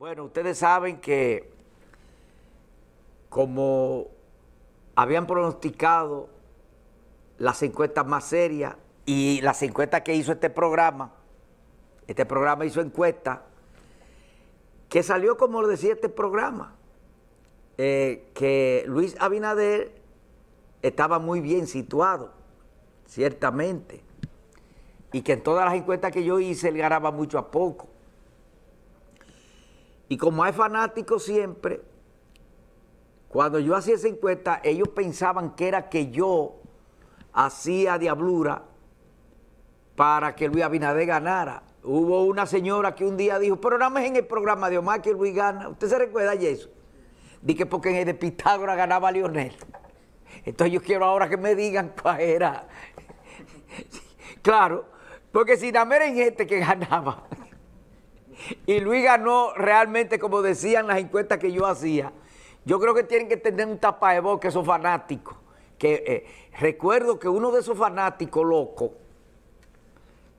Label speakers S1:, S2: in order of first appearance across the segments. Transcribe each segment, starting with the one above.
S1: Bueno, ustedes saben que como habían pronosticado las encuestas más serias y las encuestas que hizo este programa, este programa hizo encuestas, que salió como lo decía este programa, eh, que Luis Abinader estaba muy bien situado, ciertamente, y que en todas las encuestas que yo hice él ganaba mucho a poco. Y como hay fanáticos siempre, cuando yo hacía esa encuesta, ellos pensaban que era que yo hacía diablura para que Luis Abinader ganara. Hubo una señora que un día dijo, pero nada más en el programa de Omar que Luis gana. ¿Usted se recuerda de eso? Dije porque en el de Pitágoras ganaba Lionel. Entonces yo quiero ahora que me digan cuál era. claro, porque si nada más era en este que ganaba y Luis ganó realmente, como decían las encuestas que yo hacía, yo creo que tienen que tener un tapa de que esos fanáticos. Que, eh, recuerdo que uno de esos fanáticos locos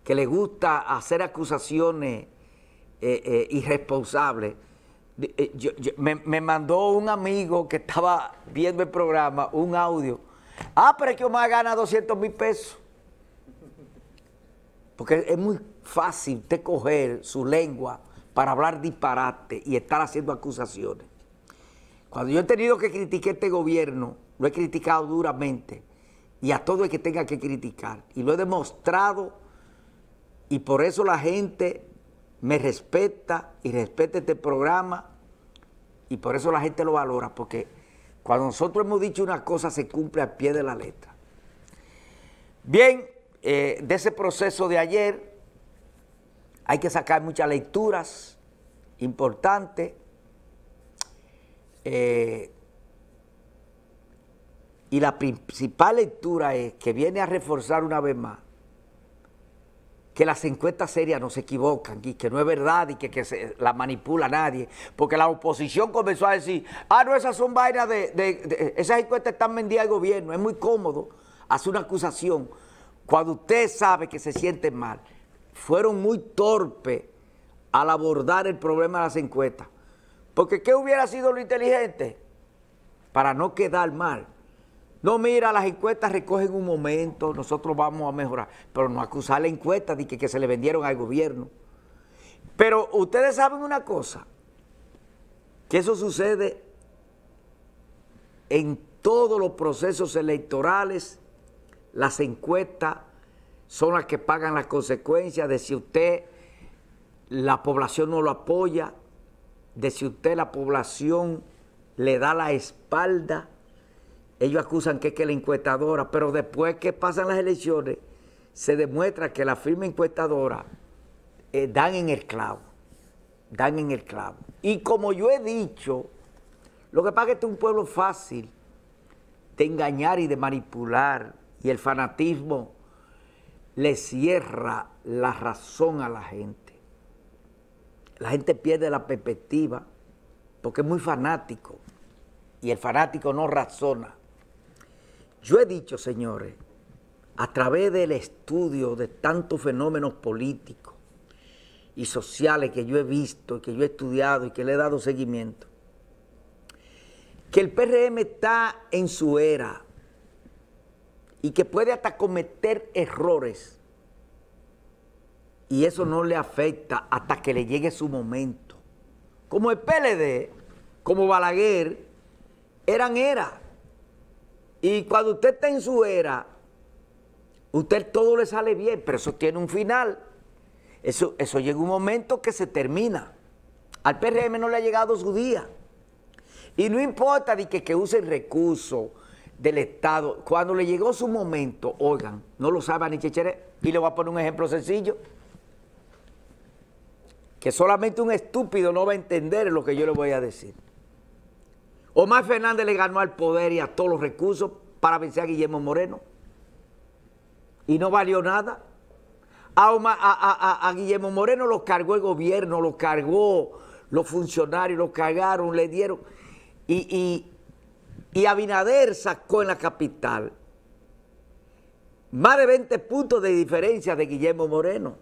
S1: que le gusta hacer acusaciones eh, eh, irresponsables, me, mandó un amigo que estaba viendo el programa un audio. Ah, pero es que Omar gana 200 mil pesos. Porque es muy fácil de coger su lengua para hablar disparate y estar haciendo acusaciones. Cuando yo he tenido que criticar este gobierno, lo he criticado duramente y a todo el que tenga que criticar. Y lo he demostrado y por eso la gente me respeta y respeta este programa y por eso la gente lo valora, porque cuando nosotros hemos dicho una cosa se cumple al pie de la letra. Bien, eh, de ese proceso de ayer, hay que sacar muchas lecturas importantes. Eh, y la principal lectura es que viene a reforzar una vez más que las encuestas serias no se equivocan y que no es verdad y que, la manipula nadie. Porque la oposición comenzó a decir, ah, no, esas son vainas de, de esas encuestas están vendidas al gobierno. Es muy cómodo hacer una acusación cuando usted sabe que se siente mal fueron muy torpes al abordar el problema de las encuestas. Porque ¿qué hubiera sido lo inteligente? Para no quedar mal. No, mira, las encuestas recogen un momento, nosotros vamos a mejorar, pero no acusar la encuesta de que, que se le vendieron al gobierno. Pero ustedes saben una cosa, que eso sucede en todos los procesos electorales, las encuestas son las que pagan las consecuencias de si usted, la población no lo apoya, de si usted, la población le da la espalda. Ellos acusan que es que la encuestadora, pero después que pasan las elecciones, se demuestra que la firma encuestadora eh, dan en el clavo, dan en el clavo. Y como yo he dicho, lo que pasa es que este es un pueblo fácil de engañar y de manipular, y el fanatismo le cierra la razón a la gente. La gente pierde la perspectiva porque es muy fanático y el fanático no razona. Yo he dicho, señores, a través del estudio de tantos fenómenos políticos y sociales que yo he visto, que yo he estudiado y que le he dado seguimiento, que el PRM está en su era, y que puede hasta cometer errores. Y eso no le afecta hasta que le llegue su momento. Como el PLD, como Balaguer, eran era. Y cuando usted está en su era, usted todo le sale bien, pero eso tiene un final. Eso, eso llega un momento que se termina. Al PRM no le ha llegado su día. Y no importa de que, que el recursos, del Estado, cuando le llegó su momento, oigan, no lo sabe ni Chichere, y le voy a poner un ejemplo sencillo, que solamente un estúpido no va a entender lo que yo le voy a decir. Omar Fernández le ganó al poder y a todos los recursos para vencer a Guillermo Moreno. Y no valió nada. A, a, Guillermo Moreno lo cargó el gobierno, lo cargó los funcionarios, lo cargaron, le dieron. y y Abinader sacó en la capital más de 20 puntos de diferencia de Guillermo Moreno.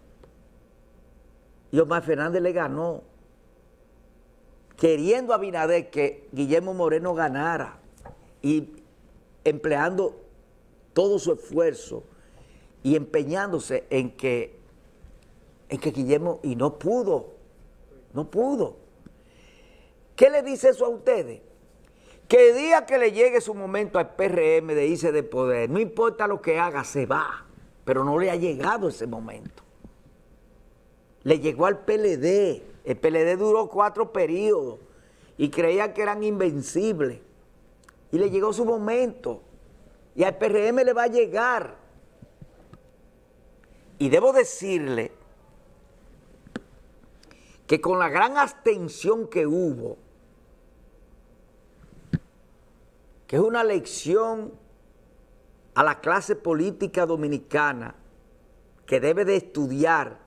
S1: Y Omar Fernández le ganó, queriendo a Abinader que Guillermo Moreno ganara y empleando todo su esfuerzo y empeñándose en que, en que Guillermo, y no pudo, no pudo. ¿Qué le dice eso a ustedes? que día que le llegue su momento al PRM de irse de poder, no importa lo que haga, se va. Pero no le ha llegado ese momento. Le llegó al PLD. El PLD duró cuatro periodos y creía que eran invencibles. Y le llegó su momento. Y al PRM le va a llegar. Y debo decirle que con la gran abstención que hubo, que es una lección a la clase política dominicana que debe de estudiar,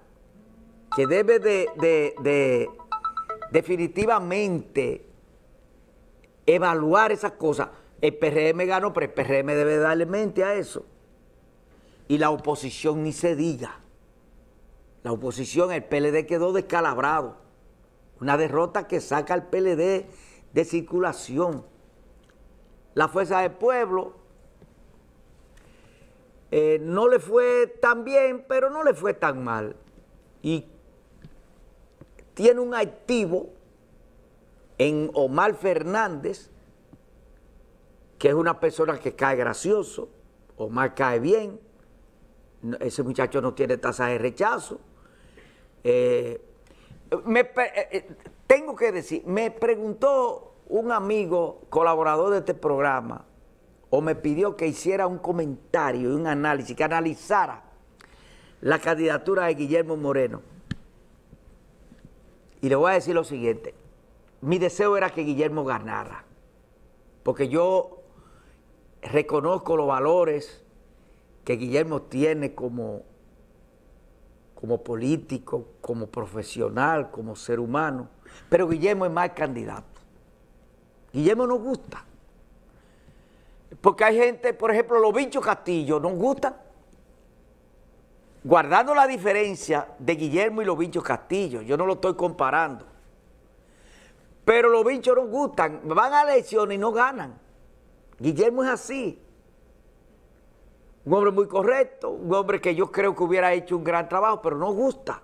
S1: que debe de, definitivamente evaluar esas cosas. El PRM ganó, pero el PRM debe darle mente a eso. Y la oposición ni se diga. La oposición, el PLD quedó descalabrado. Una derrota que saca al PLD de circulación la fuerza del pueblo. Eh, no le fue tan bien, pero no le fue tan mal. Y tiene un activo en Omar Fernández, que es una persona que cae gracioso, Omar cae bien, ese muchacho no tiene tasa de rechazo. Eh, eh, tengo que decir, me preguntó un amigo colaborador de este programa o me pidió que hiciera un comentario y un análisis, que analizara la candidatura de Guillermo Moreno. Y le voy a decir lo siguiente, mi deseo era que Guillermo ganara, porque yo reconozco los valores que Guillermo tiene como, como político, como profesional, como ser humano, pero Guillermo es más candidato. Guillermo nos gusta. Porque hay gente, por ejemplo, los bichos Castillo nos gustan. Guardando la diferencia de Guillermo y los bichos Castillo, yo no lo estoy comparando. Pero los bichos nos gustan, van a elecciones y no ganan. Guillermo es así. Un hombre muy correcto, un hombre que yo creo que hubiera hecho un gran trabajo, pero no gusta.